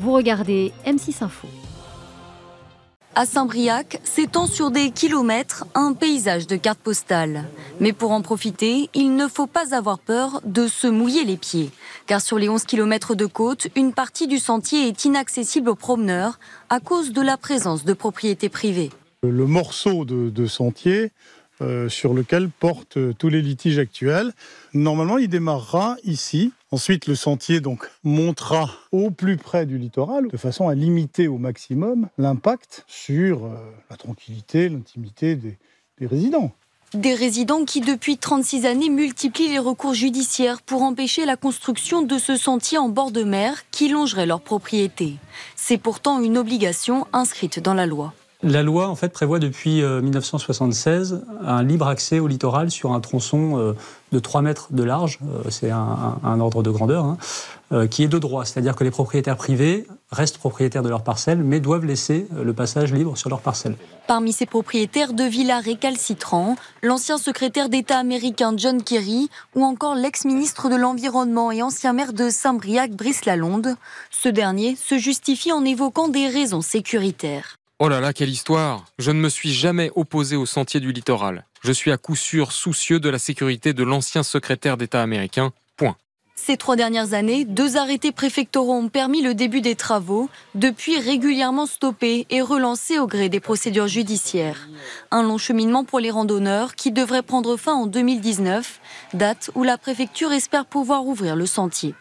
Vous regardez M6 Info. À Saint-Briac s'étend sur des kilomètres un paysage de cartes postales. Mais pour en profiter, il ne faut pas avoir peur de se mouiller les pieds. Car sur les 11 km de côte, une partie du sentier est inaccessible aux promeneurs à cause de la présence de propriétés privées. Le morceau de, de sentier euh, sur lequel portent euh, tous les litiges actuels. Normalement, il démarrera ici. Ensuite, le sentier donc montera au plus près du littoral, de façon à limiter au maximum l'impact sur euh, la tranquillité, l'intimité des, des résidents. Des résidents qui, depuis 36 années, multiplient les recours judiciaires pour empêcher la construction de ce sentier en bord de mer qui longerait leur propriété. C'est pourtant une obligation inscrite dans la loi. La loi, en fait, prévoit depuis 1976 euh, un libre accès au littoral sur un tronçon euh, de 3 mètres de large, euh, c'est un, ordre de grandeur, hein, qui est de droit, c'est-à-dire que les propriétaires privés restent propriétaires de leur parcelle, mais doivent laisser le passage libre sur leur parcelle. Parmi ces propriétaires de villas récalcitrants, l'ancien secrétaire d'État américain John Kerry ou encore l'ex-ministre de l'Environnement et ancien maire de Saint-Briac, Brice Lalonde. Ce dernier se justifie en évoquant des raisons sécuritaires. Oh là là, quelle histoire Je ne me suis jamais opposé au sentier du littoral. Je suis à coup sûr soucieux de la sécurité de l'ancien secrétaire d'État américain. Point. Ces trois dernières années, deux arrêtés préfectoraux ont permis le début des travaux, depuis régulièrement stoppés et relancés au gré des procédures judiciaires. Un long cheminement pour les randonneurs qui devrait prendre fin en 2019, date où la préfecture espère pouvoir ouvrir le sentier.